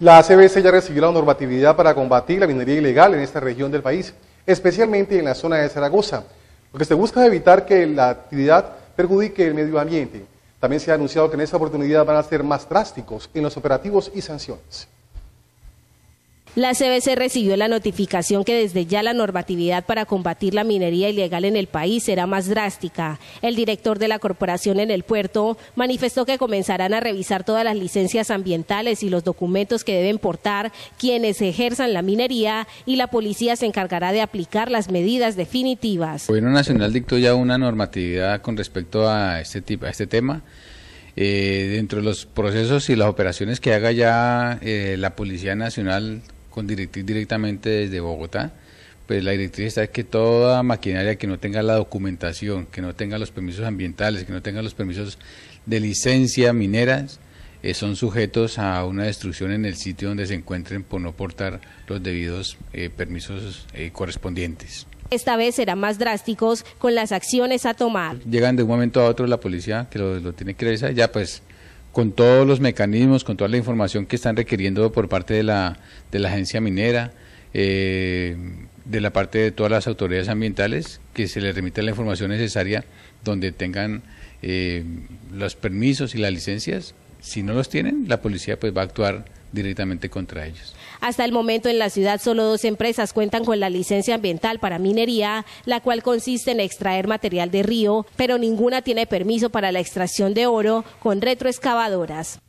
La CBS ya recibió la normatividad para combatir la minería ilegal en esta región del país, especialmente en la zona de Zaragoza, lo que se busca es evitar que la actividad perjudique el medio ambiente. También se ha anunciado que en esta oportunidad van a ser más drásticos en los operativos y sanciones. La CBC recibió la notificación que desde ya la normatividad para combatir la minería ilegal en el país será más drástica. El director de la corporación en el puerto manifestó que comenzarán a revisar todas las licencias ambientales y los documentos que deben portar quienes ejerzan la minería y la policía se encargará de aplicar las medidas definitivas. El Gobierno Nacional dictó ya una normatividad con respecto a este, este tema. Eh, dentro de los procesos y las operaciones que haga ya eh, la Policía Nacional con directriz directamente desde Bogotá, pues la directriz está que toda maquinaria que no tenga la documentación, que no tenga los permisos ambientales, que no tenga los permisos de licencia mineras, eh, son sujetos a una destrucción en el sitio donde se encuentren por no portar los debidos eh, permisos eh, correspondientes. Esta vez serán más drásticos con las acciones a tomar. Llegan de un momento a otro la policía que lo, lo tiene que revisar, ya pues con todos los mecanismos, con toda la información que están requiriendo por parte de la, agencia minera, eh, de la parte de todas las autoridades ambientales, que se les remita la información necesaria donde tengan eh, los permisos y las licencias. Si no los tienen, la policía pues va a actuar directamente contra ellos. Hasta el momento en la ciudad solo dos empresas cuentan con la licencia ambiental para minería, la cual consiste en extraer material de río, pero ninguna tiene permiso para la extracción de oro con retroexcavadoras.